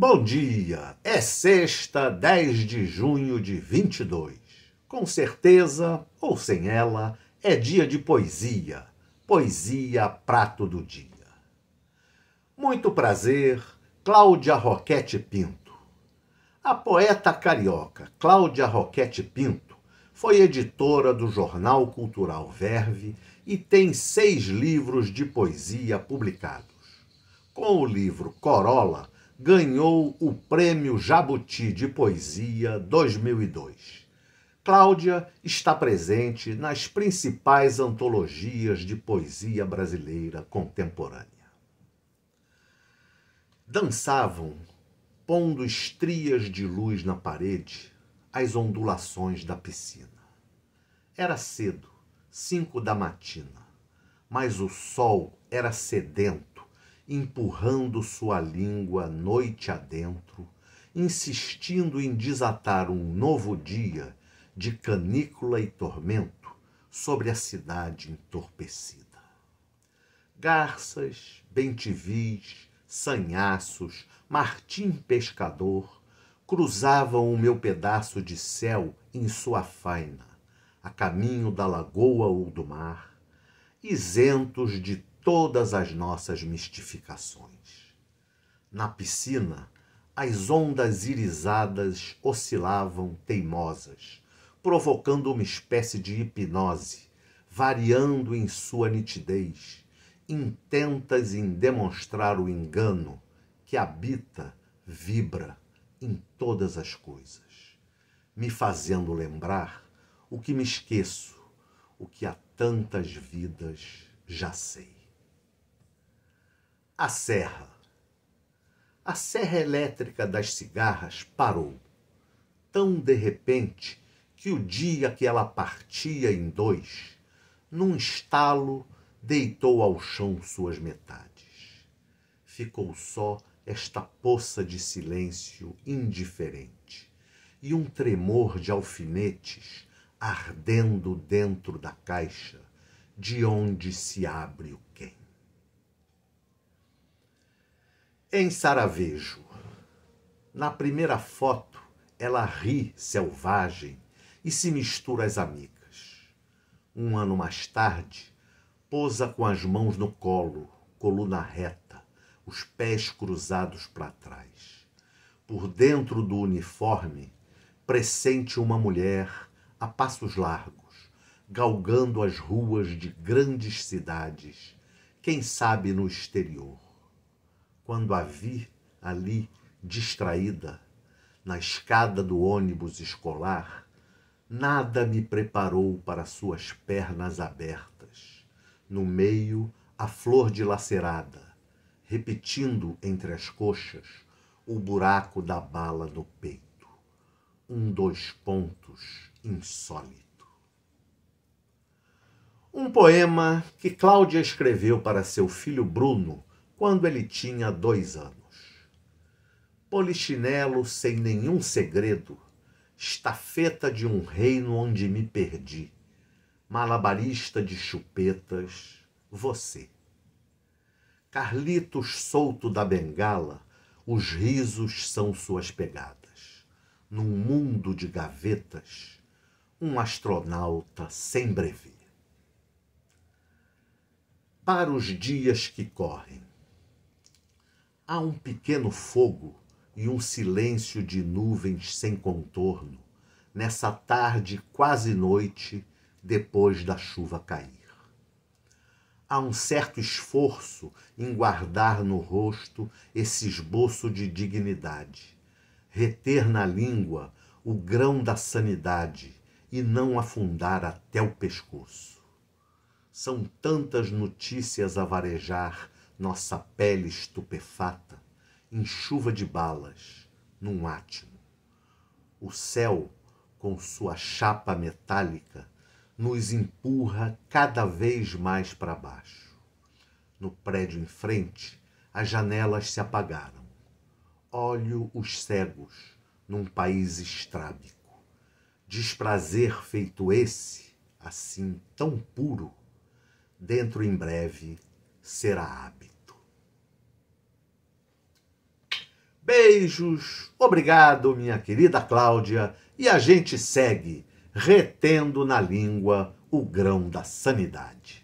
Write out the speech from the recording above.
Bom dia! É sexta, 10 de junho de 22. Com certeza, ou sem ela, é dia de poesia. Poesia prato do dia. Muito prazer, Cláudia Roquete Pinto. A poeta carioca Cláudia Roquete Pinto foi editora do Jornal Cultural Verve e tem seis livros de poesia publicados. Com o livro Corolla, ganhou o Prêmio Jabuti de Poesia 2002. Cláudia está presente nas principais antologias de poesia brasileira contemporânea. Dançavam, pondo estrias de luz na parede, as ondulações da piscina. Era cedo, cinco da matina, mas o sol era sedento empurrando sua língua noite adentro, insistindo em desatar um novo dia de canícula e tormento sobre a cidade entorpecida. Garças, bentivis, sanhaços, martim pescador cruzavam o meu pedaço de céu em sua faina, a caminho da lagoa ou do mar, isentos de todas as nossas mistificações. Na piscina, as ondas irisadas oscilavam teimosas, provocando uma espécie de hipnose, variando em sua nitidez, intentas em demonstrar o engano que habita, vibra em todas as coisas, me fazendo lembrar o que me esqueço, o que há tantas vidas já sei a serra. A serra elétrica das cigarras parou, tão de repente que o dia que ela partia em dois, num estalo, deitou ao chão suas metades. Ficou só esta poça de silêncio indiferente e um tremor de alfinetes ardendo dentro da caixa de onde se abre o quente. Em Saravejo. Na primeira foto, ela ri selvagem e se mistura às amigas. Um ano mais tarde, posa com as mãos no colo, coluna reta, os pés cruzados para trás. Por dentro do uniforme, pressente uma mulher a passos largos, galgando as ruas de grandes cidades, quem sabe no exterior quando a vi ali distraída na escada do ônibus escolar, nada me preparou para suas pernas abertas, no meio a flor dilacerada, repetindo entre as coxas o buraco da bala no peito. Um dois pontos insólito. Um poema que Cláudia escreveu para seu filho Bruno quando ele tinha dois anos. Polichinelo sem nenhum segredo, estafeta de um reino onde me perdi, malabarista de chupetas, você. Carlitos solto da bengala, os risos são suas pegadas. Num mundo de gavetas, um astronauta sem brevi. Para os dias que correm, Há um pequeno fogo e um silêncio de nuvens sem contorno nessa tarde quase noite depois da chuva cair. Há um certo esforço em guardar no rosto esse esboço de dignidade, reter na língua o grão da sanidade e não afundar até o pescoço. São tantas notícias a varejar nossa pele estupefata em chuva de balas, num átimo. O céu, com sua chapa metálica, nos empurra cada vez mais para baixo. No prédio em frente, as janelas se apagaram. Olho os cegos num país estrábico. Desprazer feito esse, assim tão puro, dentro em breve será hábito. Beijos, obrigado, minha querida Cláudia, e a gente segue retendo na língua o grão da sanidade.